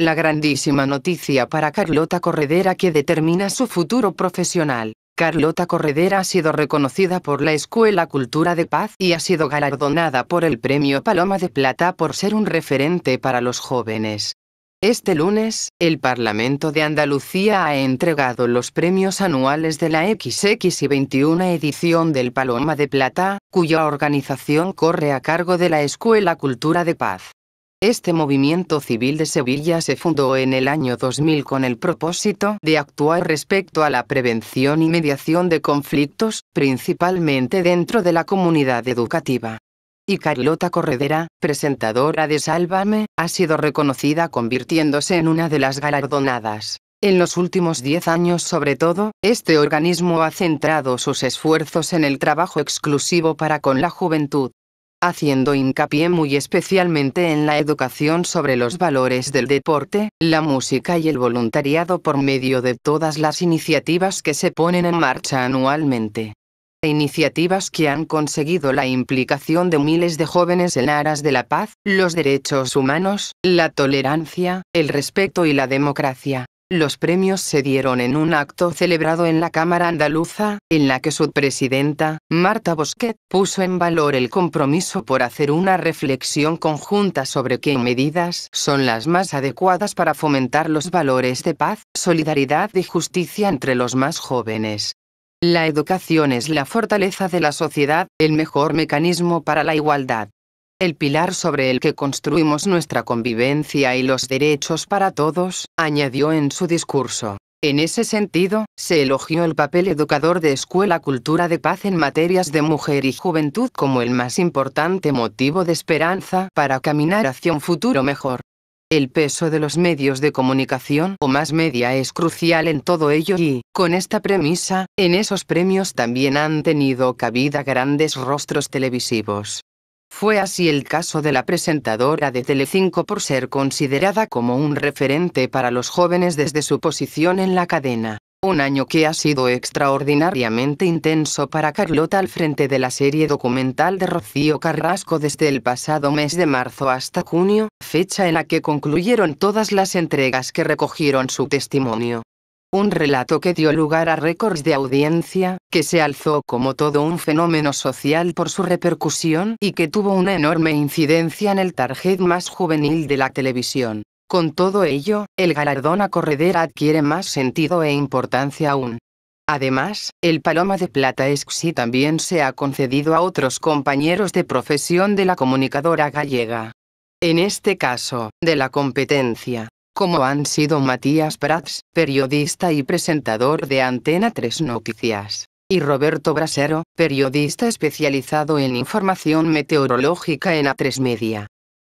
La grandísima noticia para Carlota Corredera que determina su futuro profesional. Carlota Corredera ha sido reconocida por la Escuela Cultura de Paz y ha sido galardonada por el Premio Paloma de Plata por ser un referente para los jóvenes. Este lunes, el Parlamento de Andalucía ha entregado los premios anuales de la XX y 21 edición del Paloma de Plata, cuya organización corre a cargo de la Escuela Cultura de Paz. Este movimiento civil de Sevilla se fundó en el año 2000 con el propósito de actuar respecto a la prevención y mediación de conflictos, principalmente dentro de la comunidad educativa. Y Carlota Corredera, presentadora de Sálvame, ha sido reconocida convirtiéndose en una de las galardonadas. En los últimos 10 años sobre todo, este organismo ha centrado sus esfuerzos en el trabajo exclusivo para con la juventud haciendo hincapié muy especialmente en la educación sobre los valores del deporte, la música y el voluntariado por medio de todas las iniciativas que se ponen en marcha anualmente e iniciativas que han conseguido la implicación de miles de jóvenes en aras de la paz, los derechos humanos, la tolerancia, el respeto y la democracia. Los premios se dieron en un acto celebrado en la Cámara Andaluza, en la que su presidenta, Marta Bosquet, puso en valor el compromiso por hacer una reflexión conjunta sobre qué medidas son las más adecuadas para fomentar los valores de paz, solidaridad y justicia entre los más jóvenes. La educación es la fortaleza de la sociedad, el mejor mecanismo para la igualdad el pilar sobre el que construimos nuestra convivencia y los derechos para todos, añadió en su discurso. En ese sentido, se elogió el papel educador de Escuela Cultura de Paz en materias de mujer y juventud como el más importante motivo de esperanza para caminar hacia un futuro mejor. El peso de los medios de comunicación o más media es crucial en todo ello y, con esta premisa, en esos premios también han tenido cabida grandes rostros televisivos. Fue así el caso de la presentadora de Telecinco por ser considerada como un referente para los jóvenes desde su posición en la cadena. Un año que ha sido extraordinariamente intenso para Carlota al frente de la serie documental de Rocío Carrasco desde el pasado mes de marzo hasta junio, fecha en la que concluyeron todas las entregas que recogieron su testimonio un relato que dio lugar a récords de audiencia, que se alzó como todo un fenómeno social por su repercusión y que tuvo una enorme incidencia en el target más juvenil de la televisión. Con todo ello, el galardón a corredera adquiere más sentido e importancia aún. Además, el Paloma de Plata EXI también se ha concedido a otros compañeros de profesión de la comunicadora gallega. En este caso, de la competencia, como han sido Matías Prats, periodista y presentador de Antena 3 Noticias, y Roberto Brasero, periodista especializado en información meteorológica en A3 Media.